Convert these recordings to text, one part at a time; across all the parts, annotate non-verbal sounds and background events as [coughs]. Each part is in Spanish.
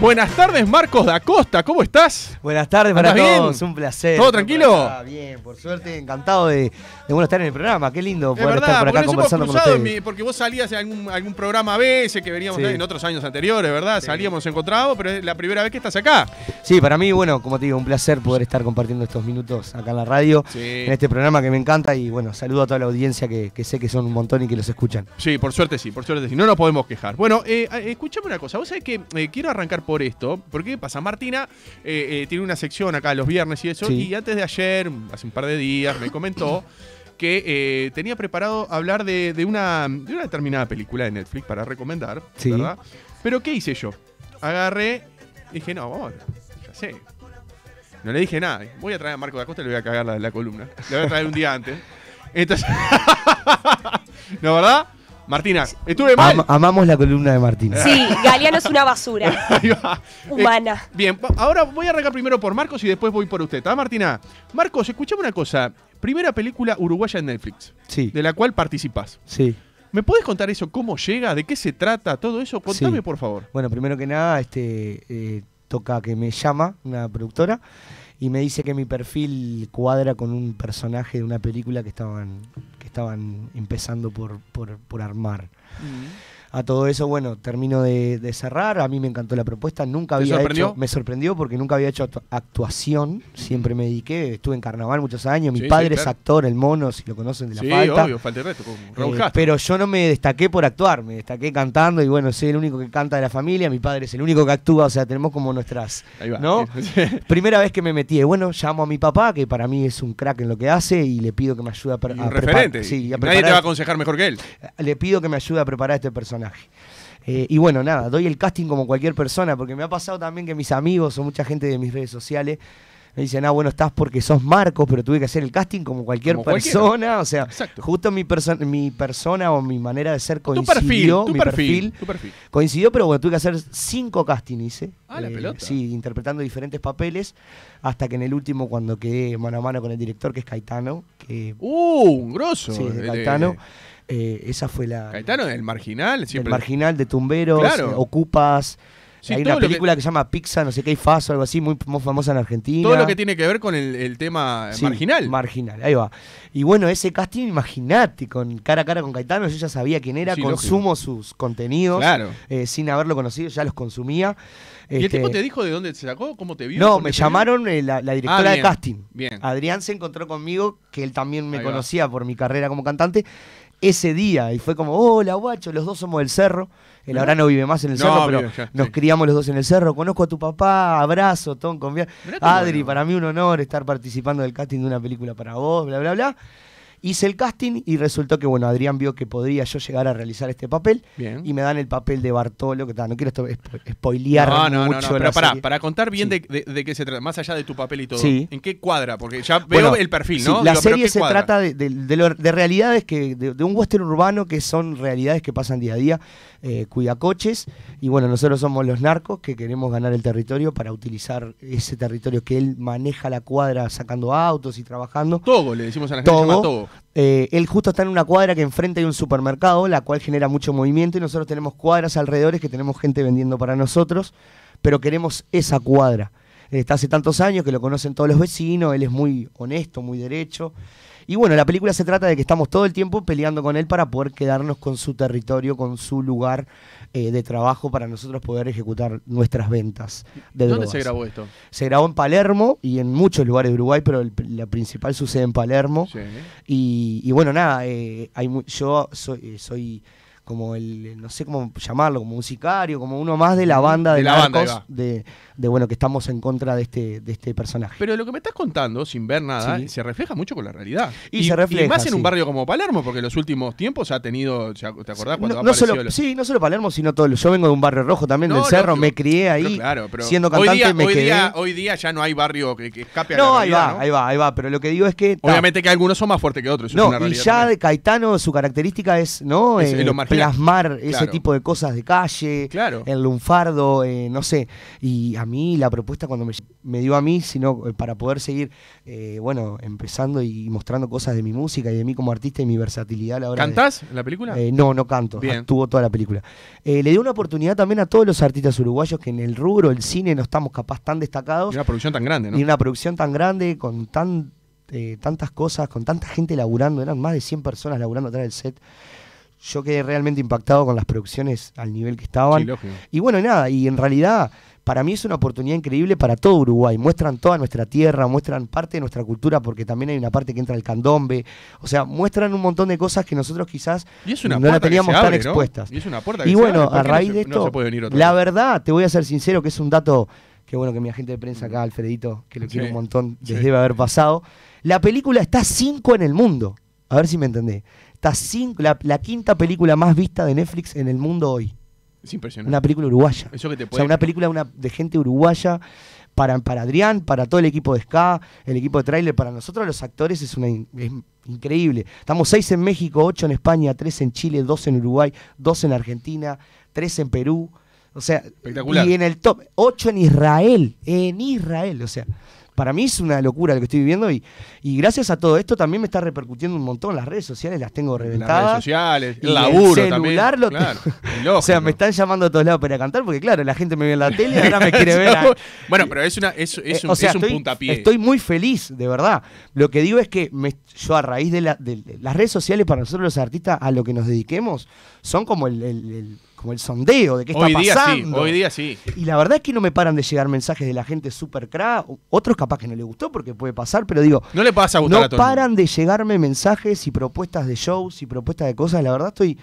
Buenas tardes, Marcos da Costa, ¿cómo estás? Buenas tardes para todos, un placer. ¿Todo tranquilo? bien, por suerte, encantado de, de estar en el programa, qué lindo poder estar por acá conversando con ustedes. porque vos salías en algún, programa a veces que veníamos en otros años anteriores, ¿verdad? Salíamos encontrados, pero es la primera vez que estás acá. Sí, para mí, bueno, como te digo, un placer poder estar compartiendo estos minutos acá en la radio, en este programa que me encanta y bueno, saludo a toda la audiencia que, sé que son un montón y que los escuchan. Sí, por suerte sí, por suerte sí, no nos podemos quejar. Bueno, eh, eh una cosa, vos sabés que eh, quiero arrancar por esto. Porque pasa, Martina eh, eh, tiene una sección acá los viernes y eso, y antes de ayer, hace un par de días, me comentó que eh, tenía preparado hablar de, una, de una determinada película de Netflix para recomendar, ¿verdad? Pero ¿qué hice yo? Agarré, dije, no, vamos, ya No le dije nada. Voy a traer a Marco de Acosta y le voy a cagar la, la columna. Le voy a traer un día antes. Entonces. [laughs] ¿No, verdad? Martina, estuve mal. amamos la columna de Martina. Sí, Galeano es una basura. [laughs] Humana. Eh, bien, ahora voy a arrancar primero por Marcos y después voy por usted. ¿Está, ¿ah, Martina? Marcos, escuchame una cosa. Primera película uruguaya en Netflix. Sí. De la cual participás. Sí. ¿Me puedes contar eso? ¿Cómo llega? ¿De qué se trata? Todo eso. Contame, por favor. Bueno, primero que nada, este, eh, toca que me llama una productora y me dice que mi perfil cuadra con un personaje de una película que estaban estaban empezando por, armar. Mm a todo eso, bueno, termino de, cerrar. A mí me encantó la propuesta. Nunca había hecho. Me sorprendió porque nunca había hecho actuación. Siempre me dediqué. Estuve en carnaval muchos años. Mi padre es actor, el mono, si lo conocen de la sí, eh, pero yo no me destaqué por actuar. Me destaqué cantando y bueno, soy el único que canta de la familia. Mi padre es el único que actúa. O sea, tenemos como nuestras. ¿No? [laughs] Primera vez que me metí. Bueno, llamo a mi papá, que para mí es un crack en lo que hace, y le pido que me ayude a, preparar. Sí, a preparar. Nadie te va a aconsejar mejor que él. Le pido que me ayude a preparar este personaje eh, y bueno, nada, doy el casting como cualquier persona, porque me ha pasado también que mis amigos o mucha gente de mis redes sociales me dicen, ah, bueno, estás porque sos Marcos, pero tuve que hacer el casting como cualquier persona. O sea, justo mi, mi persona o mi manera de ser coincidió. Tu perfil, tu perfil, Coincidió, pero bueno, tuve que hacer cinco castings, hice. Ah, la eh, pelota. Sí, interpretando diferentes papeles, hasta que en el último, cuando quedé mano a mano con el director, que es Caetano. Que, ¡Uh, un grosso! Sí, eh, Caetano. Eh, esa fue la... Caetano, el marginal. Siempre. El marginal de Tumberos, claro. Ocupas hay una película que... se llama Pizza, no sé qué, Faso, algo así, muy, muy, famosa en Argentina. Todo lo que tiene que ver con el, tema eh, marginal. Marginal, ahí va. Y bueno, ese casting, imagínate, con cara a cara con Caetano, yo ya sabía quién era, consumo sus contenidos, eh, sin haberlo conocido, ya los consumía. ¿Y el tipo este, te dijo de dónde se sacó? ¿Cómo te vio? No, me llamaron eh, la, directora ah, de casting. Adrián se encontró conmigo, que él también me conocía por mi carrera como cantante ese día. Y fue como, hola, guacho, los dos somos del cerro. El ahora no vive más en el cerro, pero nos criamos los dos en el cerro. Conozco a tu papá, abrazo, Tom, bien. Adri, para mí un honor estar participando del casting de una película para vos, bla, bla, bla. Hice el casting y resultó que, bueno, Adrián vio que podría yo llegar a realizar este papel. Y me dan el papel de Bartolo, que tal no quiero spoilear no, mucho. No, no, pero para, para contar bien de, de, qué se trata, más allá de tu papel y todo, ¿en qué cuadra? Porque ya veo el perfil, ¿no? la serie se trata de, realidades que, de, un western urbano que son realidades que pasan día a día, eh, cuida coches. Y bueno, nosotros somos los narcos que queremos ganar el territorio para utilizar ese territorio que él maneja la cuadra sacando autos y trabajando. Todo, le decimos a la gente eh, él justo está en una cuadra que enfrente hay un supermercado, la cual genera mucho movimiento y nosotros tenemos cuadras alrededores que tenemos gente vendiendo para nosotros, pero queremos esa cuadra. está hace tantos años que lo conocen todos los vecinos, él es muy honesto, muy derecho. Y bueno, la película se trata de que estamos todo el tiempo peleando con él para poder quedarnos con su territorio, con su lugar eh, de trabajo para nosotros poder ejecutar nuestras ventas de ¿Dónde se grabó esto? Se grabó en Palermo y en muchos lugares de Uruguay, pero la principal sucede en Palermo. Y, bueno, nada, eh, hay, yo soy, eh, soy como el, no sé cómo llamarlo, como musicario, como uno más de la banda de, la de, bueno, que estamos en contra de este, de este personaje. Pero lo que me estás contando, sin ver nada, se refleja mucho con la realidad. Y, se refleja. Y más en un barrio como Palermo, porque en los últimos tiempos ha tenido, ¿te acordás cuando no, solo, Sí, no solo Palermo, sino todo. Yo vengo de un barrio rojo también, del Cerro, me crié ahí, siendo cantante hoy día, hoy hoy día ya no hay barrio que, escape a la realidad, ahí va, ahí va, ahí va, pero lo que digo es que... Obviamente que algunos son más fuertes que otros, no, es Y ya de Caetano, su característica es, ¿no? Eh, plasmar ese tipo de cosas de calle, claro. el lunfardo, eh, no sé. Y a mí la propuesta cuando me, dio a mí, sino eh, para poder seguir, eh, bueno, empezando y mostrando cosas de mi música y de mí como artista y mi versatilidad la hora ¿Cantás en la película? no, no canto, tuvo toda la película. le dio una oportunidad también a todos los artistas uruguayos que en el rubro, el cine, no estamos capaz tan destacados. Y una producción tan grande, ¿no? Y una producción tan grande, con tantas cosas, con tanta gente laburando, eran más de 100 personas laburando atrás del set yo quedé realmente impactado con las producciones al nivel que estaban. y bueno, nada, y en realidad para mí es una oportunidad increíble para todo Uruguay. Muestran toda nuestra tierra, muestran parte de nuestra cultura, porque también hay una parte que entra el candombe. O sea, muestran un montón de cosas que nosotros quizás no la teníamos tan expuestas. Y bueno, a raíz de esto, la verdad, te voy a ser sincero, que es un dato que bueno que mi agente de prensa acá, Alfredito, que lo quiere un montón, les debe haber pasado. La película está cinco en el mundo. A ver si me entendés. Está la, quinta película más vista de Netflix en el mundo hoy. Es impresionante. Una película uruguaya. Eso que te puede... O sea, una película de gente uruguaya. Para, para Adrián, para todo el equipo de Ska, el equipo de trailer, para nosotros los actores es, una, es increíble. Estamos seis en México, ocho en España, tres en Chile, dos en Uruguay, dos en Argentina, tres en Perú. O sea, Espectacular. y en el top, ocho en Israel, en Israel, o sea para mí es una locura lo que estoy viviendo y, gracias a todo esto también me está repercutiendo un montón las redes sociales, las tengo reventadas. Las redes sociales, el laburo celular también. claro, [laughs] o sea, me están llamando a todos lados para cantar porque claro, la gente me ve en la [laughs] tele y ahora me quiere ver. bueno, pero es, una, es, eh, un, puntapié. Estoy muy feliz, de verdad. Lo que digo es que yo a raíz de, las redes sociales para nosotros los artistas a lo que nos dediquemos son como el como el sondeo de qué está hoy día Sí, hoy día sí. Y la verdad es que no me paran de llegar mensajes de la gente súper cra. Otros capaz que no le gustó porque puede pasar, pero digo. No le pasa a gustar No paran de llegarme mensajes y propuestas de shows y propuestas de cosas. La verdad estoy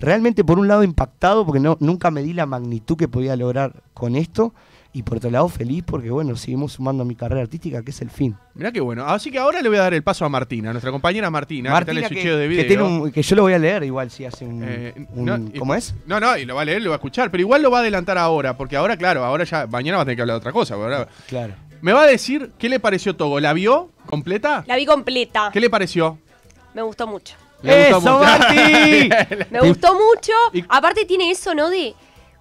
realmente por un lado impactado porque no, nunca me di la magnitud que podía lograr con esto y por otro lado feliz porque bueno, seguimos sumando a mi carrera artística, que es el fin. Mirá qué bueno. Así que ahora le voy a dar el paso a Martina, a nuestra compañera Martina, Martina que, que, video. que, que yo lo voy a leer igual si hace un, eh, ¿cómo es? No, no, y lo va a leer, lo va a escuchar, pero igual lo va a adelantar ahora, porque ahora claro, ahora ya mañana va a tener que hablar de otra cosa, Claro. Me va a decir qué le pareció Togo, ¿la vio completa? La vi completa. ¿Qué le pareció? Me gustó mucho. ¡Eso, Martín! [laughs] Me gustó mucho. Aparte tiene eso, ¿no? De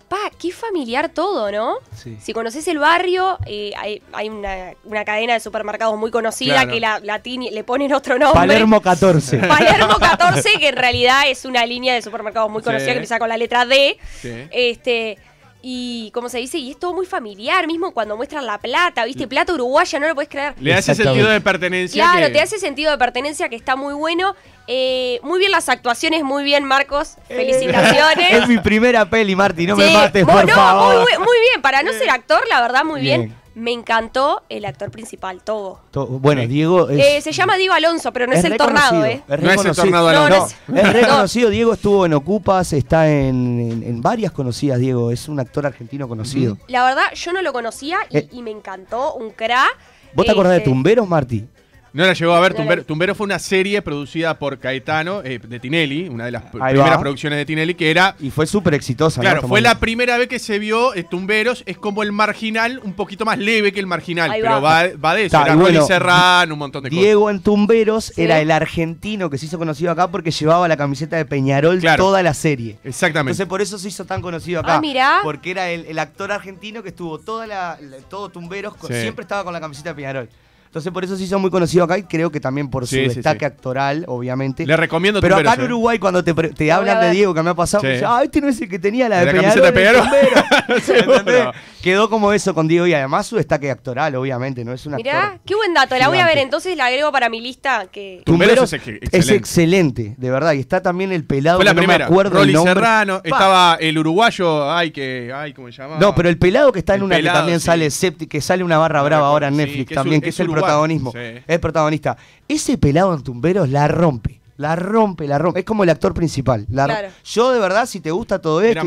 Pa, qué familiar todo, ¿no? Si conoces el barrio, eh, hay, una, una, cadena de supermercados muy conocida que la, le ponen otro nombre. Palermo 14. [laughs] Palermo 14, que en realidad es una línea de supermercados muy conocida que empieza con la letra D. Este y como se dice, y es todo muy familiar, mismo cuando muestran la plata, ¿viste? Mm. Plata uruguaya, no lo puedes creer. Le hace sentido de pertenencia. Claro, te hace sentido de pertenencia que está muy bueno eh, muy bien las actuaciones, muy bien, Marcos. Eh, Felicitaciones. [laughs] es mi primera peli, Marti, no me mates, por favor. Muy, bien, para no ser actor, la verdad, muy bien. Me encantó el actor principal, todo bueno, Diego eh, Se llama Diego Alonso, pero no es, el Tornado, ¿eh? Es no es Tornado No, es... reconocido, Diego estuvo en Ocupas, está en, varias conocidas, Diego. Es un actor argentino conocido. La verdad, yo no lo conocía y, y me encantó, un cra. ¿Vos te acordás de este, Tumberos, Marti? No la llegó a ver. Tumberos fue una serie producida por Caetano, eh, de Tinelli, una de las primeras producciones de Tinelli, que era. Y fue súper exitosa. Claro, fue la primera vez que se vio eh, Tumberos. Es como el marginal, un poquito más leve que el marginal, pero va. de eso. era Serrano, un montón de cosas. Diego en Tumberos era el argentino que se hizo conocido acá porque llevaba la camiseta de Peñarol toda la serie. Exactamente. Entonces por eso se hizo tan conocido acá. Ah, Porque era el, actor argentino que estuvo toda la, todo Tumberos, siempre estaba con la camiseta de Peñarol. Entonces por eso sí son muy conocidos acá y creo que también por su destaque actoral, obviamente. Le recomiendo Pero acá en Uruguay cuando te, hablan de Diego que me ha pasado, Ay ah, este no es el que tenía la de, ¿La de Peñarol. [laughs] Quedó como eso con Diego y además su destaque actoral, obviamente, no es una Mirá, qué buen dato, la voy a ver entonces, la agrego para mi lista que Tumberos es, excelente. es excelente, de verdad, y está también el pelado que no me acuerdo el nombre. estaba el uruguayo, ay que ay, ¿cómo se llama? No, pero el pelado que está en una también sale que sale una barra brava ahora en Netflix también, que es el protagonismo. Es protagonista. Ese pelado en tumberos la rompe. La rompe, la rompe. Es como el actor principal. Yo, de verdad, si te gusta todo esto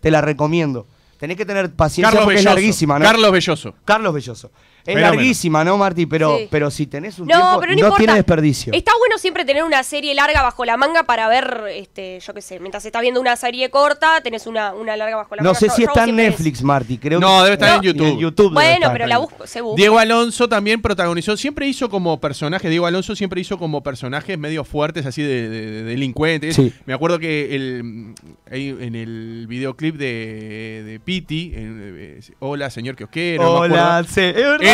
te la recomiendo. Tenés que tener paciencia porque es larguísima, Carlos Belloso. Carlos Belloso. Es larguísima, ¿no, Marti? Pero, pero si tenés un No, tiempo, no tiene desperdicio. Está bueno siempre tener una serie larga bajo la manga para ver, este, yo qué sé, mientras estás viendo una serie corta, tenés una, larga bajo la manga. No sé si está en Netflix, Marti. Creo No, debe estar en YouTube. Bueno, pero la busco, se busca. Diego Alonso también protagonizó, siempre hizo como personaje, Diego Alonso siempre hizo como personajes medio fuertes, así de, delincuentes. Me acuerdo que el, en el videoclip de, de Piti, eh, eh, Hola señor que os quiero. Hola,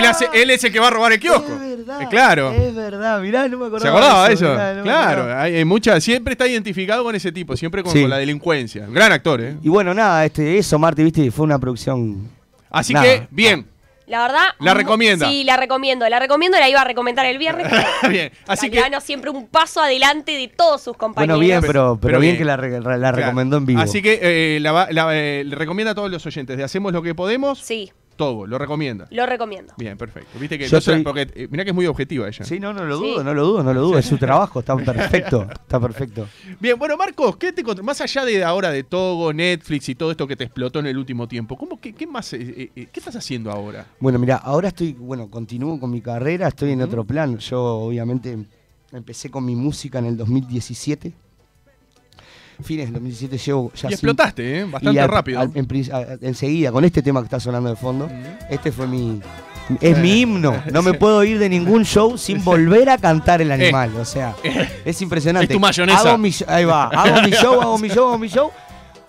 Ah. él, es el que va a robar el kiosco. Es verdad. Eh, claro. Es verdad, mirá, no me acordaba. ¿Se acordaba de eso? claro, hay, siempre está identificado con ese tipo, siempre con, la delincuencia. gran actor, ¿eh? Y bueno, nada, este, eso, Marti, viste, fue una producción. Así que, bien. La verdad. La recomiendo. Sí, la recomiendo. La recomiendo, la iba a recomendar el viernes. [laughs] bien. Así que. siempre un paso adelante de todos sus compañeros. Bueno, bien, pero, bien, que la, recomendó en vivo. Así que eh, la, eh, le recomienda a todos los oyentes de Hacemos lo que podemos. Sí todo, lo recomienda. Lo recomiendo. Bien, perfecto. Viste que porque, eh, mirá que es muy objetiva ella. Sí, no, no lo dudo, no lo dudo, no lo dudo. Es su trabajo, está [laughs] perfecto, está perfecto. Bien, bueno, Marcos, ¿qué te Más allá de ahora de Togo, Netflix y todo esto que te explotó en el último tiempo, ¿cómo qué más eh, eh, qué estás haciendo ahora? Bueno, mira, ahora estoy, bueno, continúo con mi carrera, estoy en otro plan. Yo obviamente em-, empecé con mi música en el 2017 fines del 2017 ya. Y explotaste, ¿eh? bastante rápido. enseguida, con este tema que está sonando de fondo, este fue mi. Es mi himno. No me [laughs] puedo ir de ningún show sin volver a cantar el [laughs] eh. animal. O sea, [laughs] es impresionante. Hago mi, ahí va. Hago mi show, hago mi show, hago mi show.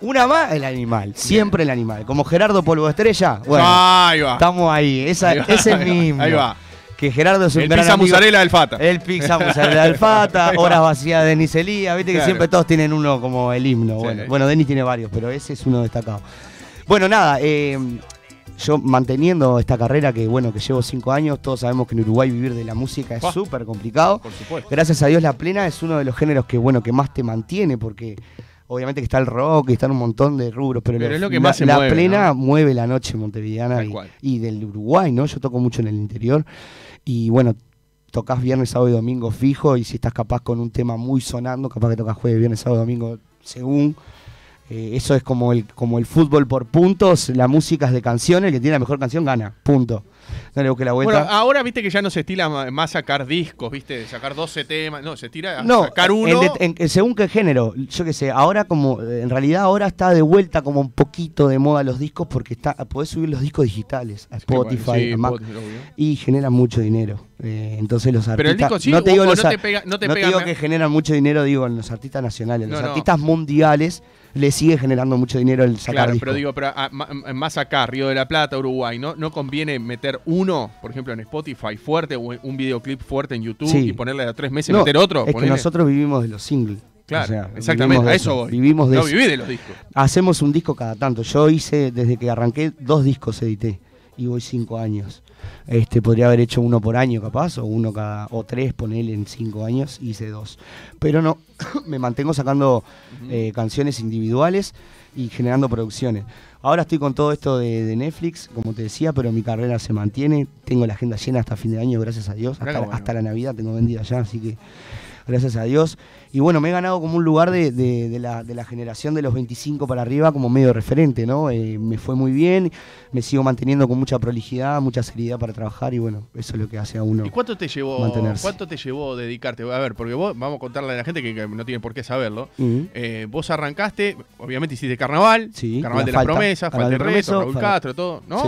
Una más, el animal. Siempre el animal. Como Gerardo Polvo Estrella. Bueno, ah, ahí va. Estamos ahí. ese es mi himno. Ahí va que Gerardo el pizza amigo. [laughs] El pizza musarela del horas vacías de Denis viste que siempre todos tienen uno como el himno. bueno, Denis tiene varios, pero ese es uno destacado. Bueno, nada, eh, yo manteniendo esta carrera que bueno, que llevo cinco años, todos sabemos que en Uruguay vivir de la música es súper complicado. Gracias a Dios la plena es uno de los géneros que bueno, que más te mantiene porque obviamente que está el rock y están un montón de rubros, pero, la, plena mueve la noche montevideana y, y, del Uruguay, ¿no? Yo toco mucho en el interior y bueno, tocas viernes, sábado y domingo fijo, y si estás capaz con un tema muy sonando, capaz que tocas jueves, viernes, sábado y domingo, según. Eh, eso es como el, como el fútbol por puntos, la música es de canciones, el que tiene la mejor canción gana, punto. No la vuelta. ahora viste que ya no se estila más sacar discos, viste, sacar 12 temas, no, se tira sacar uno. según qué género, yo qué sé, ahora como, eh, en realidad ahora está de vuelta como un poquito de moda los discos porque está, podés subir los discos digitales a Spotify, a Mac, y generan mucho dinero. Eh, entonces los Pero El disco, no te digo, no te pega, no que generan mucho dinero, digo, en los artistas nacionales. Los artistas mundiales le sigue generando mucho dinero el sacar Claro, pero digo, pero ah, más acá, Río de la Plata, Uruguay, ¿no? ¿no conviene meter uno, por ejemplo, en Spotify fuerte o un videoclip fuerte en YouTube y ponerle a tres meses, y meter otro? Es que nosotros vivimos de los singles. Claro, exactamente, a eso, Vivimos no de los discos. Hacemos un disco cada tanto. Yo hice, desde que arranqué, dos discos edité y voy cinco años. Este, podría haber hecho uno por año capaz, o uno cada, o tres, ponele en cinco años, hice dos. Pero no, [coughs] me mantengo sacando eh, canciones individuales y generando producciones. Ahora estoy con todo esto de, Netflix, como te decía, pero mi carrera se mantiene. Tengo la agenda llena hasta fin de año, gracias a Dios. Hasta, hasta la Navidad tengo vendida ya, así que gracias a Dios. Y bueno, me he ganado como un lugar de, la, generación de los 25 para arriba como medio referente, ¿no? Eh, me fue muy bien, me sigo manteniendo con mucha prolijidad, mucha seriedad para trabajar y bueno, eso es lo que hace a uno. ¿Y cuánto te llevó, mantenerse. cuánto te llevó dedicarte? A ver, porque vos, vamos a contarle a la gente que, no tiene por qué saberlo. Eh, vos arrancaste, obviamente hiciste carnaval, carnaval de la promesa, Falta Raúl Castro, todo, ¿no?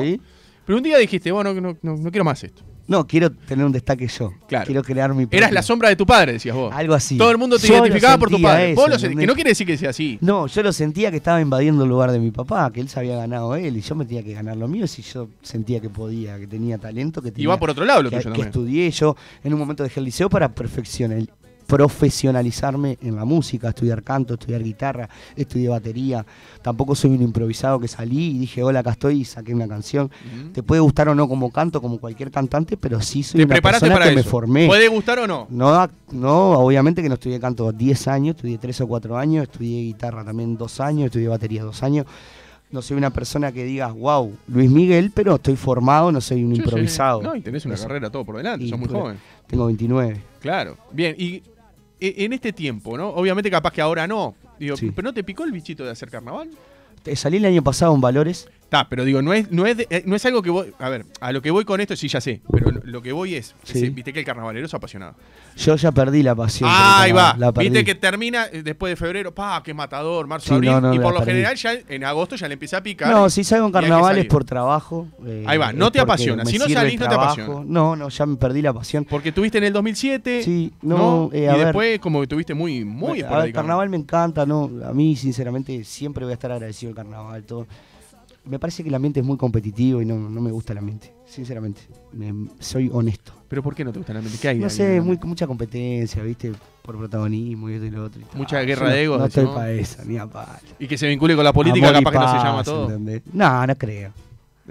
Pero un día dijiste, bueno, no quiero más esto. No, quiero tener un destaque yo. Quiero crear mi propio. Eras la sombra de tu padre, decías vos. Algo así. Todo el mundo te identificaba por tu padre. vos lo que no quiere decir que sea así. No, yo lo sentía que estaba invadiendo el lugar de mi papá, que él se había ganado él y yo me tenía que ganar lo mío si yo sentía que podía, que tenía talento, que tenía. Y por otro lado lo que, que estudié yo. En un momento dejé el liceo para perfeccionar, profesionalizarme en la música, estudiar canto, estudiar guitarra, estudié batería. Tampoco soy un improvisado que salí y dije, hola, acá estoy y saqué una canción. Te puede gustar o no como canto, como cualquier cantante, pero sí soy ¿Te una persona que me formé. ¿Puede gustar o no? No, no obviamente que no estudié canto 10 años, estudié 3 o 4 años, estudié guitarra también 2 años, estudié batería 2 años. No soy una persona que digas, wow, Luis Miguel, pero estoy formado, no soy un improvisado. No, y tenés una carrera todo por delante, sos muy joven. Tengo 29. Claro. Bien, y e, en este tiempo, ¿no? Obviamente capaz que ahora no. Digo, ¿pero no te picó el bichito de hacer carnaval? Eh, salí el año pasado en Valores. Está, pero digo, no es, eh, no es, algo que voy. A ver, a lo que voy con esto, sí, ya sé. Pero lo que voy es. viste que el carnavalero es apasionado. Yo ya perdí la pasión. ahí va. Viste que termina eh, después de febrero. ¡Pah! ¡Qué matador! Marzo, abril. y por lo general, ya en agosto ya le empieza a picar. No, si salgo en carnaval es por trabajo. Eh, ahí va, no te apasiona. Si no salís, no te apasiona. No, no, ya me perdí la pasión. Porque tuviste en el 2007. Sí, no. y después, como que tuviste muy, muy El carnaval me encanta, ¿no? A mí, sinceramente, siempre voy a estar agradecido al carnaval me parece que el ambiente es muy competitivo y no, no me gusta el ambiente, sinceramente. Me, soy honesto. ¿Pero por qué no te gusta el ambiente? ¿Qué hay? No sé, muy, mucha competencia, ¿viste? Por protagonismo y esto y lo otro. Y mucha ah, guerra de egos. No, estoy para eso, ni a Y que se vincule con la política, capaz que no se llama todo. No, no creo.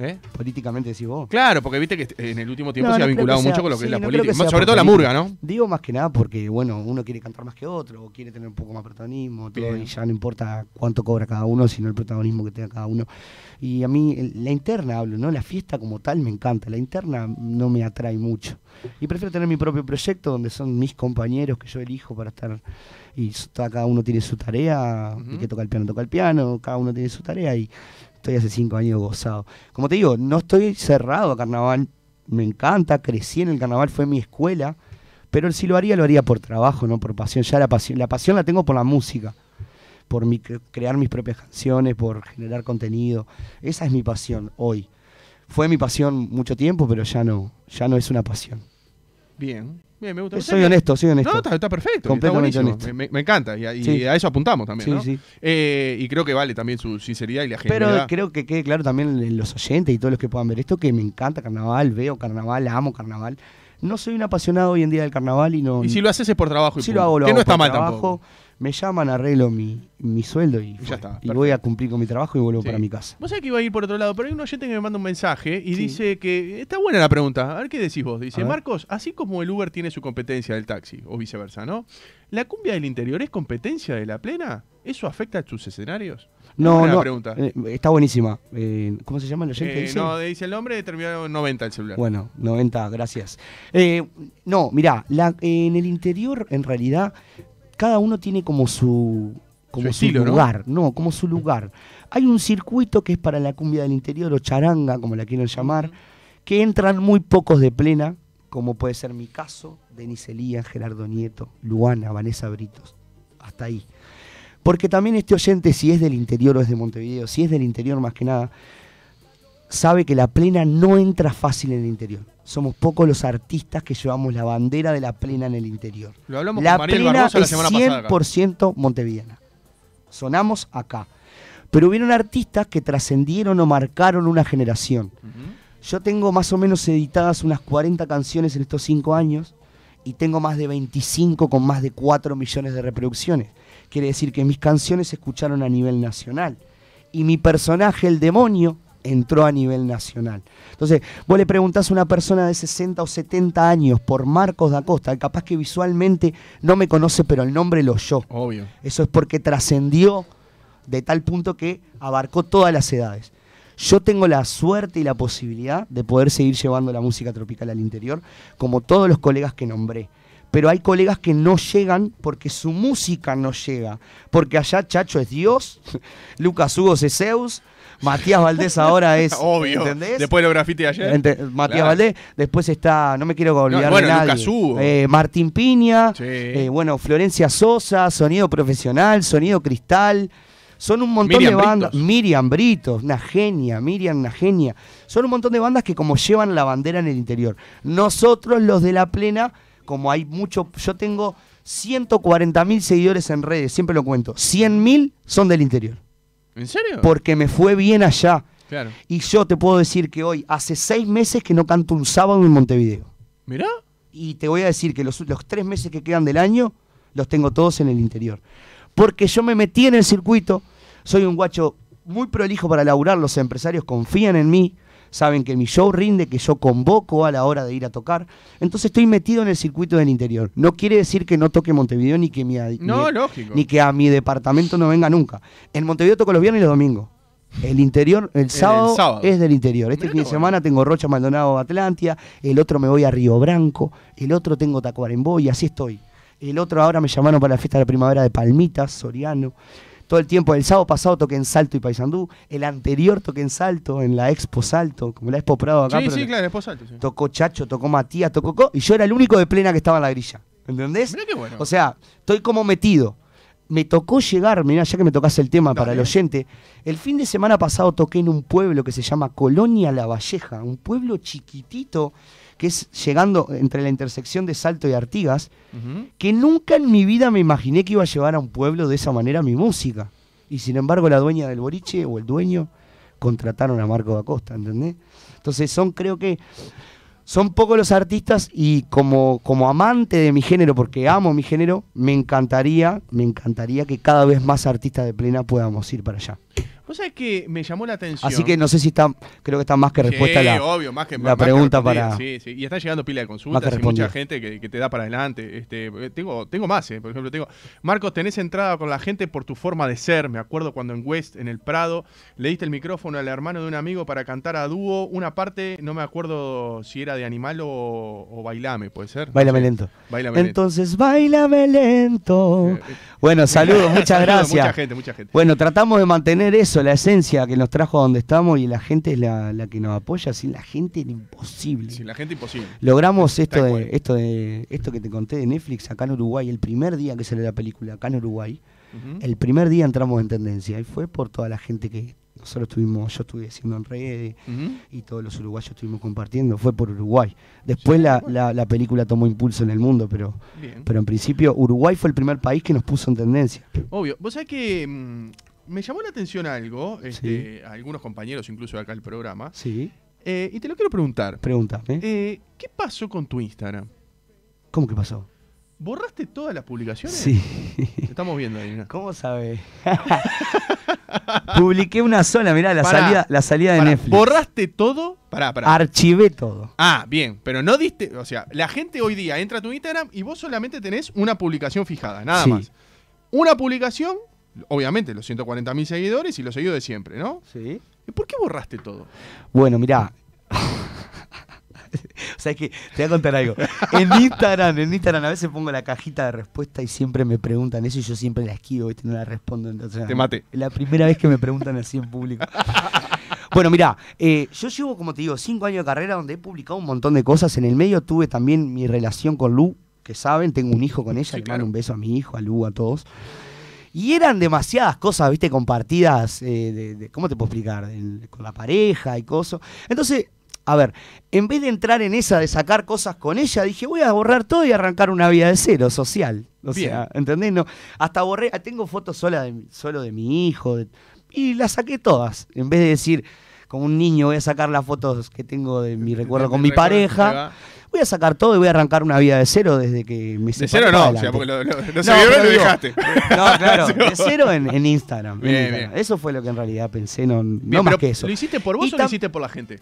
¿Eh? Políticamente decís vos. Claro, porque viste que en el último tiempo se ha vinculado mucho con lo que es la política. sobre todo la murga, ¿no? Digo más que nada porque, bueno, uno quiere cantar más que otro, o quiere tener un poco más protagonismo, todo, y ya no importa cuánto cobra cada uno, sino el protagonismo que tenga cada uno. Y a mí, la interna hablo, ¿no? La fiesta como tal me encanta, la interna no me atrae mucho. Y prefiero tener mi propio proyecto donde son mis compañeros que yo elijo para estar. Y cada uno tiene su tarea, y que toca el piano, toca el piano, cada uno tiene su tarea y estoy hace cinco años gozado. Como te digo, no estoy cerrado a carnaval, me encanta, crecí en el carnaval, fue mi escuela, pero si lo haría, lo haría por trabajo, no por pasión. Ya la pasión, la tengo por la música, por crear mis propias canciones, por generar contenido. Esa es mi pasión hoy. Fue mi pasión mucho tiempo, pero ya no, ya no es una pasión. Bien. Bien, me gusta. Eh, soy honesto, soy honesto. No, está, perfecto. Completamente Me, encanta. Y, a eso apuntamos también. Eh, y creo que vale también su sinceridad y la gente. Pero creo que quede claro también los oyentes y todos los que puedan ver esto que me encanta carnaval, veo carnaval, amo carnaval. No soy un apasionado hoy en día del carnaval y no. Y si lo haces es por trabajo y lo hago, lo hago no está mal trabajo. tampoco me llaman, arreglo mi, sueldo y, voy a cumplir con mi trabajo y vuelvo para mi casa. Vos sabés que iba a ir por otro lado, pero hay un oyente que me manda un mensaje y dice que está buena la pregunta. A ver qué decís vos. Dice, Marcos, así como el Uber tiene su competencia del taxi, o viceversa, ¿no? ¿La cumbia del interior es competencia de la plena? ¿Eso afecta a tus escenarios? No, no. Eh, está buenísima. Eh, ¿Cómo se llama el oyente? dice? Eh, no, dice el nombre, terminó 90 el celular. Bueno, 90, gracias. Eh, no, mirá, la, en el interior, en realidad, cada uno tiene como su, como lugar, ¿no? como su lugar. Hay un circuito que es para la cumbia del interior o charanga, como la quieren llamar, que entran muy pocos de plena, como puede ser mi caso, Denise Elías, Gerardo Nieto, Luana, Vanessa Britos, hasta ahí. Porque también este oyente, si es del interior o es de Montevideo, si es del interior más que nada, sabe que la plena no entra fácil en el interior somos pocos los artistas que llevamos la bandera de la plena en el interior. la plena es 100% montevideana. Sonamos acá. Pero hubieron artistas que trascendieron o marcaron una generación. Yo tengo más o menos editadas unas 40 canciones en estos 5 años y tengo más de 25 con más de 4 millones de reproducciones. Quiere decir que mis canciones se escucharon a nivel nacional. Y mi personaje, el demonio, entró a nivel nacional. Entonces, vos le preguntás a una persona de 60 o 70 años por Marcos da Costa, capaz que visualmente no me conoce, pero el nombre lo yo. Obvio. Eso es porque trascendió de tal punto que abarcó todas las edades. Yo tengo la suerte y la posibilidad de poder seguir llevando la música tropical al interior, como todos los colegas que nombré. Pero hay colegas que no llegan porque su música no llega. Porque allá Chacho es Dios, [laughs] Lucas Hugo es Zeus, Matías Valdés ahora [laughs] es. Obvio. ¿Entendés? Después de los de ayer. Matías Valdés. Después está, no me quiero olvidar de nadie. Eh, Martín Piña. Eh, bueno, Florencia Sosa, Sonido Profesional, Sonido Cristal. Son un montón de bandas. Miriam Britos, una genia, Miriam, una genia. Son un montón de bandas que como llevan la bandera en el interior. Nosotros, los de la plena, como hay mucho, yo tengo 140 mil seguidores en redes, siempre lo cuento. 100 mil son del interior. ¿En serio? Porque me fue bien allá. Y yo te puedo decir que hoy, hace seis meses que no canto un sábado en Montevideo. ¿Mirá? Y te voy a decir que los, los tres meses que quedan del año los tengo todos en el interior. Porque yo me metí en el circuito, soy un guacho muy prolijo para laburar, los empresarios confían en mí, saben que mi show rinde, que yo convoco a la hora de ir a tocar. Entonces estoy metido en el circuito del interior. No quiere decir que no toque Montevideo ni que, mi, ni, que a mi departamento no venga nunca. En Montevideo toco los viernes y los domingos. El interior, el sábado, es del interior. Este fin de semana tengo Rocha Maldonado Atlantia, el otro me voy a Río Branco, el otro tengo Tacuarembó y así estoy. El otro ahora me llamaron para la fiesta de la primavera de Palmitas, Soriano todo el tiempo. El sábado pasado toqué en Salto y Paysandú, el anterior toqué en Salto, en la Expo Salto, como la Expo Prado acá. Sí, sí, claro, Expo Salto. Sí. Tocó Chacho, tocó Matías, tocó y yo era el único de plena que estaba en la grilla. ¿Entendés? Mirá bueno. O sea, estoy como metido. Me tocó llegar, mirá, ya que me tocase el tema para el oyente, el fin de semana pasado toqué en un pueblo que se llama Colonia La Valleja, un pueblo chiquitito que es llegando entre la intersección de Salto y Artigas, que nunca en mi vida me imaginé que iba a llevar a un pueblo de esa manera mi música. Y sin embargo la dueña del Boriche o el dueño contrataron a Marco da Costa, ¿entendés? Entonces son, creo que son pocos los artistas y como, como amante de mi género, porque amo mi género, me encantaría, me encantaría que cada vez más artistas de plena podamos ir para allá. Vos sabés que me llamó la atención. Así que no sé si está, creo que está más que respuesta la, pregunta para. Sí, sí. Y está llegando pila de consultas y mucha gente que, te da para adelante. Este, eh, tengo, tengo más, eh. por ejemplo, tengo. Marcos, tenés entrada con la gente por tu forma de ser. Me acuerdo cuando en West, en el Prado, le diste el micrófono al hermano de un amigo para cantar a dúo. Una parte, no me acuerdo si era de animal o, bailame, puede ser. Bailame lento. Entonces, bailame lento. Eh, bueno, saludos, muchas [laughs] gracias. Mucha gente, mucha gente. Bueno, tratamos de mantener eso, la esencia que nos trajo a donde estamos y la gente es la, que nos apoya. Sin la gente era imposible. Sin la gente imposible. Logramos esto de, esto de esto que te conté de Netflix acá en Uruguay, el primer día que salió la película acá en Uruguay. El primer día entramos en tendencia y fue por toda la gente que nosotros estuvimos, yo estuve haciendo en redes y todos los uruguayos estuvimos compartiendo, fue por Uruguay. Después la, película tomó impulso en el mundo, pero, pero en principio Uruguay fue el primer país que nos puso en tendencia. Obvio, vos sabés que mm, me llamó la atención algo, este, algunos compañeros incluso de acá el programa. Sí. Eh, y te lo quiero preguntar. Pregúntame. Eh, ¿Qué pasó con tu Instagram? ¿Cómo que pasó? ¿Borraste todas las publicaciones? Sí. estamos viendo, ahí. ¿Cómo sabes? [laughs] Publiqué una sola, mirá, la salida, la salida de Netflix. ¿Borraste todo? Pará, pará. Archivé todo. Ah, bien, pero no diste. O sea, la gente hoy día entra a tu Instagram y vos solamente tenés una publicación fijada, nada más. Una publicación obviamente, los 140.000 seguidores y los seguidos de siempre, ¿no? Sí. ¿Y por qué borraste todo? Bueno, mirá. o sea, es que te voy a contar algo. En Instagram, en Instagram a veces pongo la cajita de respuesta y siempre me preguntan eso y yo siempre la esquivo, y No la respondo. te mate. La primera vez que me preguntan así en público. [laughs] Bueno, mirá, eh, yo llevo, como te digo, cinco años de carrera donde he publicado un montón de cosas. En el medio tuve también mi relación con Lu, que saben, tengo un hijo con ella, le mando un beso a mi hijo, a Lu, a todos. Y eran demasiadas cosas, viste, compartidas, eh, de, ¿cómo te puedo explicar? con la pareja y cosas. Entonces, a ver, en vez de entrar en esa de sacar cosas con ella, dije, voy a borrar todo y arrancar una vida de cero social. O sea, ¿entendés? hasta borré, tengo fotos de, solo de mi hijo, y las saqué todas, en vez de decir como un niño voy a sacar las fotos que tengo de mi recuerdo con mi, pareja. Voy a sacar todo y voy a arrancar una vida de cero desde que me De cero no, o sea, porque lo, lo, lo dejaste. No, claro, [laughs] de cero en, Instagram. Eso fue lo que en realidad pensé, no, más que eso. ¿Lo hiciste por vos o lo hiciste por la gente?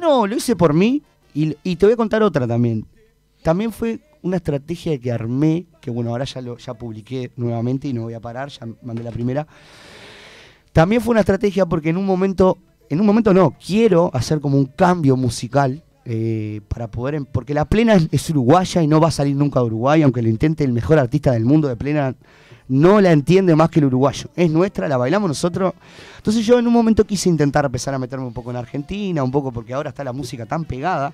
No, lo hice por mí y, te voy a contar otra también. También fue una estrategia que armé, que bueno, ahora ya, lo, ya publiqué nuevamente y no voy a parar, ya mandé la primera. También fue una estrategia porque en un momento en un momento no, quiero hacer como un cambio musical eh, para poder, porque la plena es, uruguaya y no va a salir nunca de Uruguay, aunque lo intente el mejor artista del mundo de plena, no la entiende más que el uruguayo. Es nuestra, la bailamos nosotros. Entonces yo en un momento quise intentar empezar a meterme un poco en Argentina, un poco porque ahora está la música tan pegada,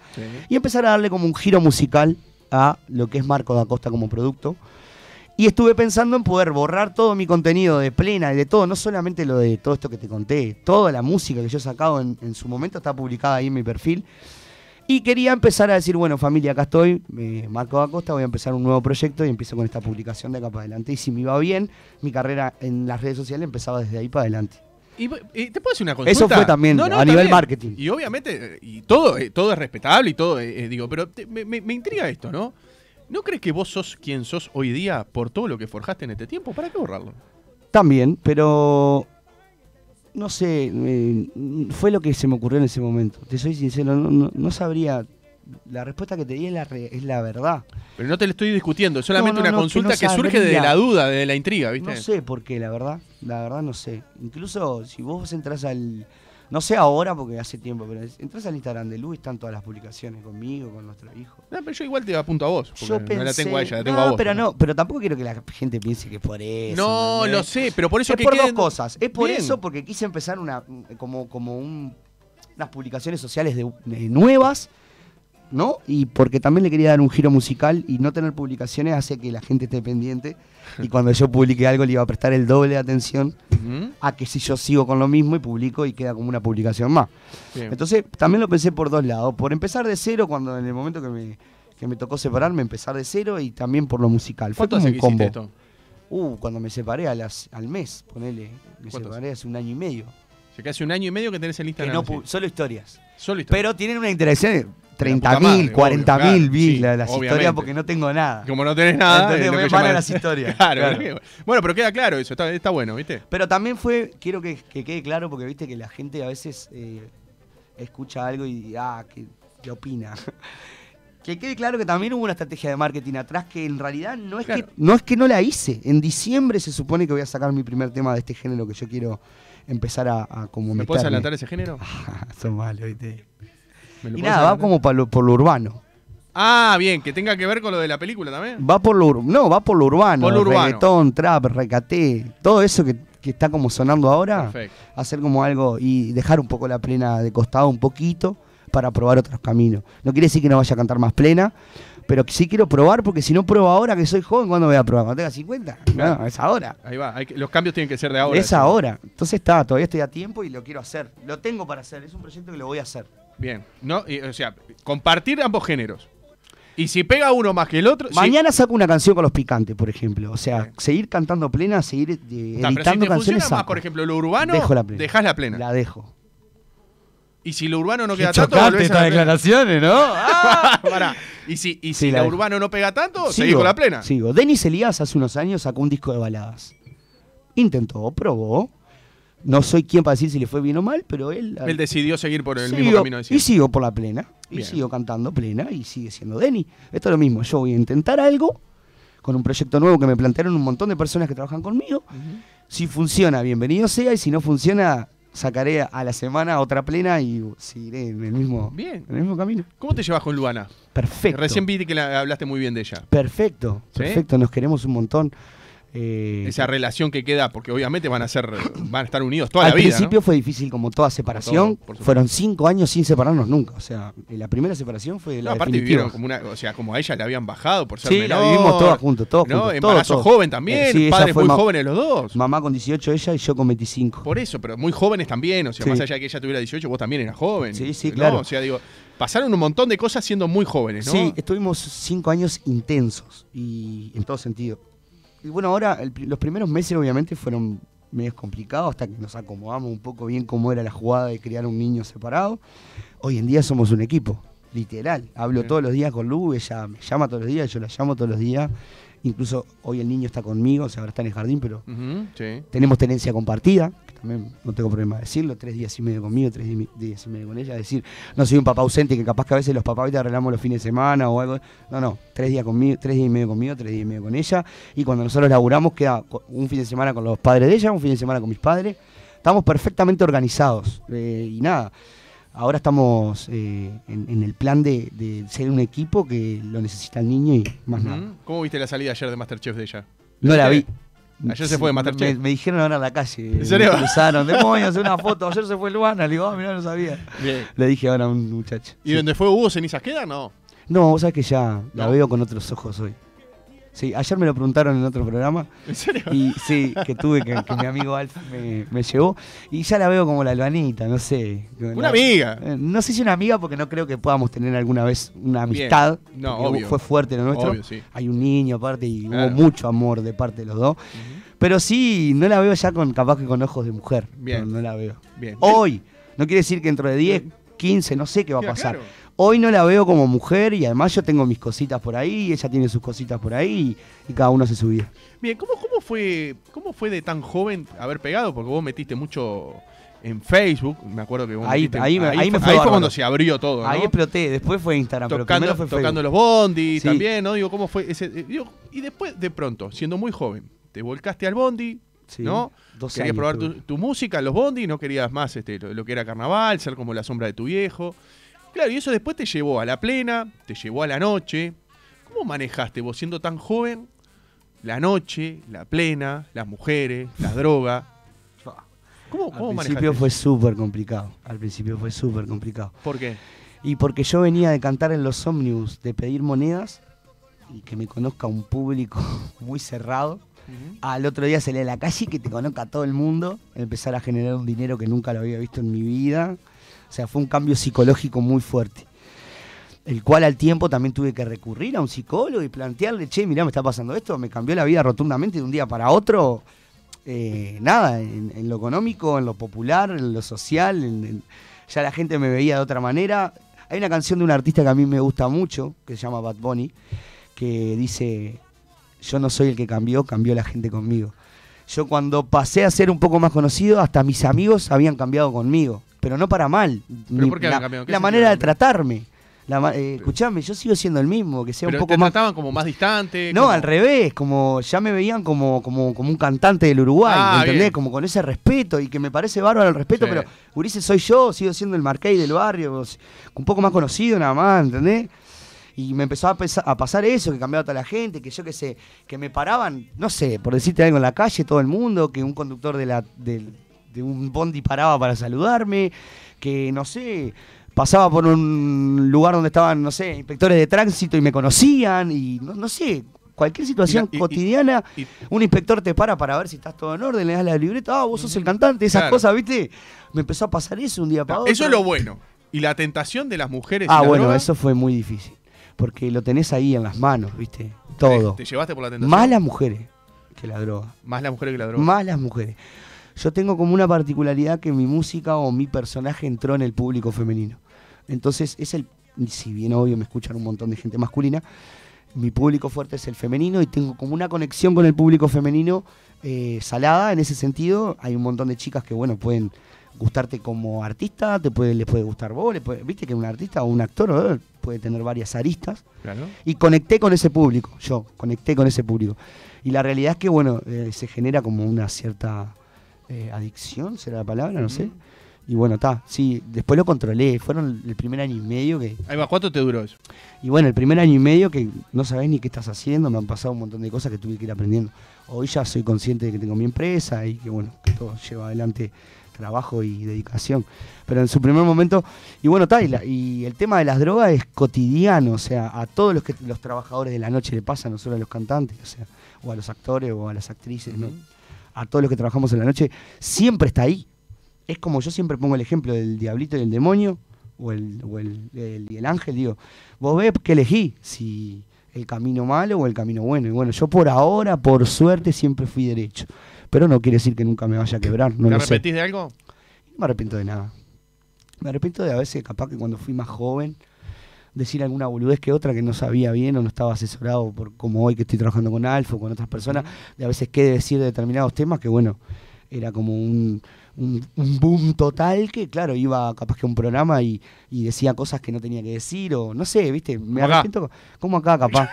y empezar a darle como un giro musical a lo que es Marco da Costa como producto. Y estuve pensando en poder borrar todo mi contenido de plena y de todo, no solamente lo de todo esto que te conté, toda la música que yo he sacado en, su momento está publicada ahí en mi perfil. Y quería empezar a decir, bueno, familia, acá estoy, me Marco Acosta, voy a empezar un nuevo proyecto y empiezo con esta publicación de acá para adelante. Y si me iba bien, mi carrera en las redes sociales empezaba desde ahí para adelante. Y, te puedo hacer una consulta. Eso fue también a nivel marketing. Y obviamente, eh, y todo, eh, todo es respetable y todo, eh, digo, pero me intriga esto, ¿no? ¿No crees que vos sos quien sos hoy día por todo lo que forjaste en este tiempo? ¿Para qué borrarlo? También, pero no sé, fue lo que se me ocurrió en ese momento. Te soy sincero, no, sabría. La respuesta que te di es la, es la verdad. Pero no te lo estoy discutiendo, es solamente una consulta que, surge de la duda, de la intriga, ¿viste? No sé por qué, la verdad. La verdad no sé. Incluso si vos entras al, no sé ahora porque hace tiempo, pero entras al Instagram de Luis, están todas las publicaciones conmigo, con nuestro hijo. No, pero yo igual te apunto a vos. Yo no la tengo a ella, la tengo a vos. Pero no, pero tampoco quiero que la gente piense que es por eso. No, no lo sé, pero por eso es por dos cosas. Es por eso porque quise empezar una como como un, unas publicaciones sociales de nuevas ¿no? Y porque también le quería dar un giro musical y no tener publicaciones hace que la gente esté pendiente. Y cuando yo publique algo le iba a prestar el doble de atención a que si yo sigo con lo mismo y publico y queda como una publicación más. Entonces también lo pensé por dos lados. Por empezar de cero, cuando en el momento que me, que me tocó separarme, empezar de cero y también por lo musical. Fue como un combo. Uh, cuando me separé al mes, ponele. Me separé hace un año y medio. se hace un año y medio que tenés el Instagram. no, solo historias. Solo historias. Pero tienen una interacción 30.000, 40.000 las historias porque no tengo nada. Como no tenés nada, las historias. [laughs] Bueno, pero queda claro eso, está, bueno, ¿viste? Pero también fue, quiero que, quede claro porque viste que la gente a veces eh, escucha algo y, ah, ¿qué qué opina. [laughs] Que quede claro que también hubo una estrategia de marketing atrás que en realidad no es, que, no es que no la hice. En diciembre se supone que voy a sacar mi primer tema de este género que yo quiero empezar a, como ¿Me puedes adelantar ese género? [laughs] Ah, son malos, ¿viste? y nada, va como por lo urbano. Ah, bien, que tenga que ver con lo de la película también. Va por lo no, va por lo urbano, por lo urbano. reggaetón, trap, recate, todo eso que, está como sonando ahora, Perfecto. hacer como algo y dejar un poco la plena de costado un poquito para probar otros caminos. No quiere decir que no vaya a cantar más plena, pero sí quiero probar porque si no pruebo ahora que soy joven, ¿cuándo voy a probar? ¿Cuando tenga 50? No, es ahora. Ahí va, los cambios tienen que ser de ahora. Es ahora. Entonces está, todavía estoy a tiempo y lo quiero hacer. Lo tengo para hacer, es un proyecto que lo voy a hacer. Bien. No, o sea, compartir ambos géneros. Y si pega uno más que el otro. Mañana saco una canción con los picantes, por ejemplo. O sea, seguir cantando plena, seguir eh, editando canciones. Más, por ejemplo, lo urbano, dejo la plena. dejás la plena. La dejo. Y si lo urbano no queda tanto, te la declaraciones, ¿no? Ah, [laughs] y si, y si lo urbano no pega tanto, sigo, con la plena. Sigo. Denis Elías hace unos años sacó un disco de baladas. Intentó, probó no soy quien para decir si le fue bien o mal, pero él... Él decidió seguir por el mismo camino. y sigo por la plena, y sigo cantando plena, y sigue siendo Denny. Esto es lo mismo, yo voy a intentar algo con un proyecto nuevo que me plantearon un montón de personas que trabajan conmigo. Si funciona, bienvenido sea, y si no funciona, sacaré a la semana otra plena y seguiré en el mismo, Bien. el mismo camino. ¿Cómo te llevas con Luana? Perfecto. Recién vi que hablaste muy bien de ella. Perfecto, perfecto, nos queremos un montón. Eh, esa relación que queda, porque obviamente van a ser, [coughs] van a estar unidos toda la vida. Al principio fue difícil, como toda separación. fueron cinco años sin separarnos nunca. O sea, la primera separación fue la primera. aparte definitiva. como una, o sea, como a ella le habían bajado por ser sí, la vivimos juntos, todos joven también, eh, padres muy jóvenes los dos. Mamá con 18 ella y yo con 25. Por eso, pero muy jóvenes también. O sea, más allá de que ella tuviera 18, vos también eras joven. Sí, sí, claro. O sea, digo, pasaron un montón de cosas siendo muy jóvenes, ¿no? Sí, estuvimos cinco años intensos y en todo sentido. Y bueno, ahora los primeros meses obviamente fueron medio complicados hasta que nos acomodamos un poco bien cómo era la jugada de criar un niño separado. Hoy en día somos un equipo, literal. Hablo todos los días con Lu, ella me llama todos los días, yo la llamo todos los días. Incluso hoy el niño está conmigo, o sea, ahora está en el jardín, pero tenemos tenencia compartida, no tengo problema decirlo, tres días y medio conmigo, tres días y medio con ella, decir, no soy un papá ausente que capaz que a veces los papás te arreglamos los fines de semana o algo, no, no, tres días conmigo, tres días y medio conmigo, tres días y medio con ella, y cuando nosotros laburamos queda un fin de semana con los padres de ella, un fin de semana con mis padres, estamos perfectamente organizados, eh, y nada, ahora estamos eh, en, el plan de, ser un equipo que lo necesita el niño y más nada. ¿Cómo viste la salida ayer de Masterchef de ella? No la vi. Ayer se fue Masterchef. Me, me dijeron ahora a la calle. ¿En serio? Me cruzaron, hacer una foto. Ayer se fue Luana. Le digo, ah, mirá, no sabía. Le dije ahora a un muchacho. ¿Y dónde fue Hugo cenizas quedan? No. No, vos sabés que ya la veo con otros ojos hoy. Sí, ayer me lo preguntaron en otro programa. ¿En serio? Y sí, que tuve, que, mi amigo Alf me, llevó. Y ya la veo como la albanita, no sé. Una amiga. Eh, no sé si una amiga, porque no creo que podamos tener alguna vez una amistad. No, obvio. Fue fuerte lo nuestro. Obvio, sí. Hay un niño aparte y hubo mucho amor de parte de los dos. Pero sí, no la veo ya con capaz que con ojos de mujer. Bien. No, la veo. Bien. Hoy, no quiere decir que dentro de 10, 15, no sé qué va a pasar. Hoy no la veo como mujer y además yo tengo mis cositas por ahí, ella tiene sus cositas por ahí y, cada uno se subía. Bien, ¿cómo, cómo, fue, ¿cómo fue de tan joven haber pegado? Porque vos metiste mucho en Facebook, me acuerdo que vos ahí, ahí, me fue, cuando se abrió todo. ¿no? Ahí exploté, después fue Instagram, tocando, los bondi también, ¿no? Digo, ¿cómo fue ese? Eh, y después, de pronto, siendo muy joven, te volcaste al bondi, ¿no? Querías probar tu, música, los bondi, no querías más este, lo, que era carnaval, ser como la sombra de tu viejo. Claro, y eso después te llevó a la plena, te llevó a la noche. ¿Cómo manejaste vos siendo tan joven la noche, la plena, las mujeres, la [laughs] droga. ¿Cómo, cómo Al principio fue súper complicado. Al principio fue súper complicado. ¿Por qué? Y porque yo venía de cantar en los ómnibus, de pedir monedas y que me conozca un público [laughs] muy cerrado. Al otro día salí a la calle y que te conozca todo el mundo. Empezar a generar un dinero que nunca lo había visto en mi vida. O sea, fue un cambio psicológico muy fuerte. El cual al tiempo también tuve que recurrir a un psicólogo y plantearle, che, mirá, me está pasando esto, me cambió la vida rotundamente de un día para otro. Eh, nada, en, lo económico, en lo popular, en lo social, ya la gente me veía de otra manera. Hay una canción de un artista que a mí me gusta mucho, que se llama Bad Bunny, que dice, yo no soy el que cambió, cambió la gente conmigo. Yo cuando pasé a ser un poco más conocido, hasta mis amigos habían cambiado conmigo pero no para mal. la, manera de tratarme. Eh, escuchame, yo sigo siendo el mismo, que sea un poco te trataban como más distante? No, al revés, como ya me veían como, como, como un cantante del Uruguay, ah, ¿entendés? Como con ese respeto, y que me parece bárbaro el respeto, pero Ulises soy yo, sigo siendo el Marqués del barrio, un poco más conocido nada más, ¿entendés? Y me empezó a, pasar eso, que cambiaba toda la gente, que yo qué sé, que me paraban, no sé, por decirte algo en la calle, todo el mundo, que un conductor de la, del un bondi paraba para saludarme, que no sé, pasaba por un lugar donde estaban, no sé, inspectores de tránsito y me conocían y no, sé, cualquier situación cotidiana, un inspector te para para ver si estás todo en orden, le das la libreta, ah, vos sos el cantante, esas cosas, ¿viste? Me empezó a pasar eso un día para otro. Eso es lo bueno. Y la tentación de las mujeres. Ah, bueno, eso fue muy difícil. Porque lo tenés ahí en las manos, ¿viste? Todo. te llevaste por la tentación. Más las mujeres que la droga. Más las mujeres que la droga. Más las mujeres yo tengo como una particularidad que mi música o mi personaje entró en el público femenino. Entonces es el, si bien obvio me escuchan un montón de gente masculina, mi público fuerte es el femenino y tengo como una conexión con el público femenino eh, salada en ese sentido. Hay un montón de chicas que, bueno, pueden gustarte como artista, te puede, les puede gustar vos, viste que un artista o un actor puede tener varias aristas. Y conecté con ese público, yo conecté con ese público. Y la realidad es que, bueno, eh, se genera como una cierta eh, adicción, será la palabra, no sé. Y bueno, está, sí, después lo controlé, fueron el primer año y medio que... Ahí va, ¿cuánto te duró eso? Y bueno, el primer año y medio que no sabés ni qué estás haciendo, me han pasado un montón de cosas que tuve que ir aprendiendo. Hoy ya soy consciente de que tengo mi empresa y que bueno, que todo lleva adelante trabajo y dedicación. Pero en su primer momento, y bueno, está, y, el tema de las drogas es cotidiano, o sea, a todos los que los trabajadores de la noche le pasa, no solo a los cantantes, o sea, o a los actores o a las actrices, ¿no? a todos los que trabajamos en la noche, siempre está ahí. Es como yo siempre pongo el ejemplo del diablito y el demonio, o el, el, ángel, digo, vos ves que elegí, si el camino malo o el camino bueno. Y bueno, yo por ahora, por suerte, siempre fui derecho. Pero no quiere decir que nunca me vaya a quebrar. No ¿Te arrepentís de algo? No me arrepiento de nada. Me arrepiento de a veces, capaz que cuando fui más joven, decir alguna boludez que otra que no sabía bien o no estaba asesorado por como hoy que estoy trabajando con o con otras personas, de a veces qué decir de determinados temas que bueno, era como un, un, boom total que, claro, iba capaz que a un programa y, decía cosas que no tenía que decir o no sé, ¿viste? Me acá. arrepiento como acá, capaz,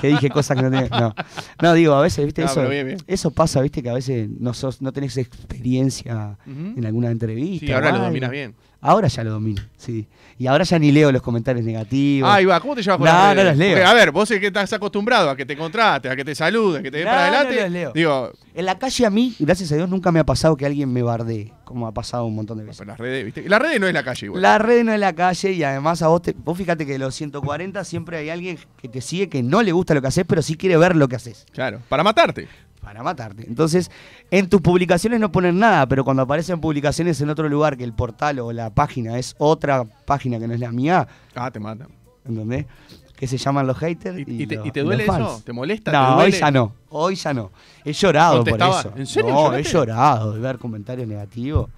que dije cosas que no tenía no. no, digo, a veces, ¿viste? eso, eso pasa, ¿viste? Que a veces no, sos, no tenés experiencia en alguna entrevista. Sí, ahora lo dominas bien. Ahora ya lo domino, sí. Y ahora ya ni leo los comentarios negativos. Ahí va, ¿cómo te llevas con las No, los leo. a ver, vos es que estás acostumbrado a que te contrate, a que te saludes, a que te den para adelante. Digo, en la calle a mí, gracias a Dios, nunca me ha pasado que alguien me bardee, como ha pasado un montón de veces. Pero las redes, ¿viste? La redes no es la calle igual. Las redes no es la calle y además a vos, vos fíjate que de los 140 siempre hay alguien que te sigue que no le gusta lo que haces, pero sí quiere ver lo que haces. Claro, para matarte para matarte. Entonces, en tus publicaciones no ponen nada, pero cuando aparecen publicaciones en otro lugar que el portal o la página es otra página que no es la mía. Ah, te matan. ¿Entendés? Que se llaman los haters. ¿Y, te, duele eso? ¿Te molesta? No, hoy ya no. Hoy ya no. He llorado por eso. ¿En serio? No, he llorado de ver comentarios negativos.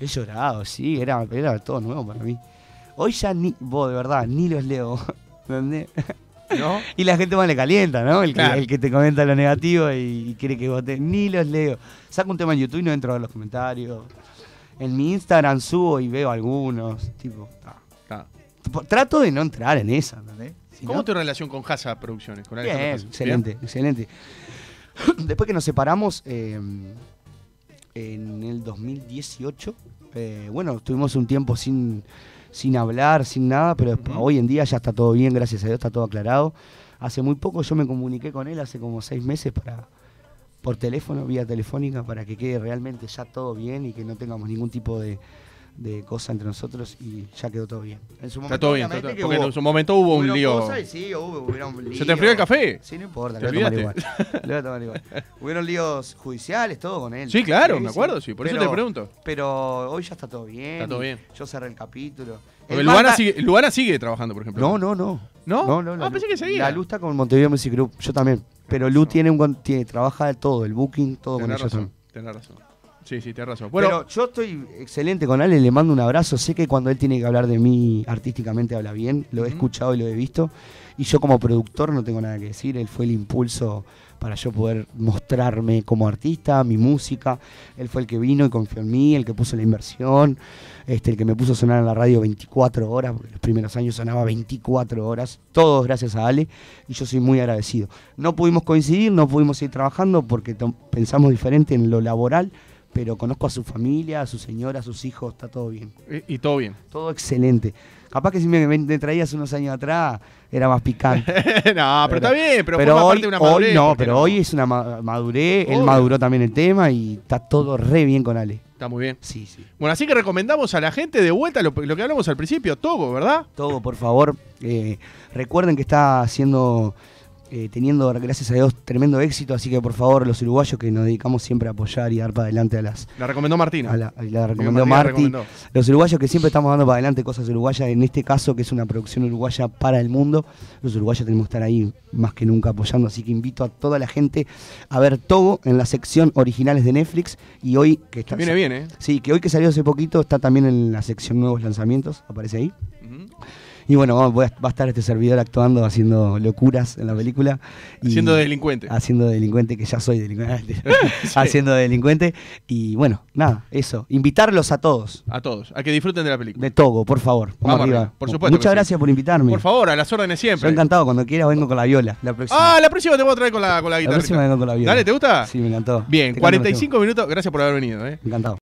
He llorado, sí, era, era todo nuevo para mí. Hoy ya ni, vos de verdad, ni los leo. [laughs] ¿Entendés? [laughs] Y la gente más le calienta, ¿no? El que, te comenta lo negativo y, quiere que vote. Ni los leo. Saco un tema en YouTube y no entro a los comentarios. En mi Instagram subo y veo algunos. Tipo, trato de no entrar en esa, ¿Cómo es tu relación con Haza Producciones? excelente, excelente. [coughs] Después que nos separamos eh, en el 2018, eh, bueno, estuvimos un tiempo sin sin hablar, sin nada, pero hoy en día ya está todo bien, gracias a Dios está todo aclarado. Hace muy poco yo me comuniqué con él, hace como seis meses, para, por teléfono, vía telefónica, para que quede realmente ya todo bien y que no tengamos ningún tipo de, de cosas entre nosotros y ya quedó todo bien. En su momento, está todo bien, porque en su momento hubo un lío. Cosas y sí, hubo, un lío. ¿Se te enfría el café? Sí, no importa, lo [laughs] voy a tomar igual. Hubieron líos judiciales, todo con él. Sí, claro, me acuerdo, sí, por eso te pregunto. Pero hoy ya está todo bien. Está todo bien. Yo cerré el capítulo. el Luana, sigue, trabajando, por ejemplo. No, no, no. ¿No? No, no. la, ah, pensé que seguía. La Luz está con Montevideo Music Group, yo también. Pero Lu tiene un tiene, trabaja todo, el booking, todo con razón, ellos. razón. Sí, sí, tienes razón. Bueno, yo estoy excelente con Ale, le mando un abrazo. Sé que cuando él tiene que hablar de mí artísticamente habla bien, lo he escuchado y lo he visto. Y yo como productor no tengo nada que decir, él fue el impulso para yo poder mostrarme como artista, mi música. Él fue el que vino y confió en mí, el que puso la inversión, este, el que me puso a sonar en la radio 24 horas, los primeros años sonaba 24 horas, todos gracias a Ale, y yo soy muy agradecido. No pudimos coincidir, no pudimos ir trabajando porque pensamos diferente en lo laboral pero conozco a su familia, a su señora, a sus hijos, está todo bien. Y, todo bien. Todo excelente. Capaz que si me, traías unos años atrás era más picante. [laughs] no, pero, está bien, pero, hoy, una madurez. no, pero hoy es una madurez, él maduró también el tema y está todo re bien con Ale. Está muy bien. Sí, sí. Bueno, así que recomendamos a la gente de vuelta lo, que hablamos al principio, todo ¿verdad? todo por favor. Eh, recuerden que está haciendo eh, teniendo, gracias a Dios, tremendo éxito. Así que, por favor, los uruguayos que nos dedicamos siempre a apoyar y dar para adelante a las. La recomendó Martina. la, recomendó Martina Los uruguayos que siempre estamos dando para adelante cosas uruguayas. En este caso, que es una producción uruguaya para el mundo, los uruguayos tenemos que estar ahí más que nunca apoyando. Así que invito a toda la gente a ver todo en la sección originales de Netflix. Y hoy que está. Viene ¿eh? Sí, que hoy que salió hace poquito está también en la sección nuevos lanzamientos. Aparece ahí. Y bueno, va a estar este servidor actuando, haciendo locuras en la película. Y haciendo delincuente. Haciendo delincuente, que ya soy delincuente. [laughs] Haciendo delincuente. Y bueno, nada, eso. Invitarlos a todos. A todos, a que disfruten de la película. De todo, por favor. Por supuesto. Muchas gracias por invitarme. Por favor, a las órdenes siempre. Yo encantado, cuando quieras vengo con la viola. Ah, la próxima te voy a traer con la, con la guitarra. La próxima vengo con la viola. Dale, ¿te gusta? Sí, me encantó. Bien, 45 minutos. Gracias por haber venido. Eh. Encantado.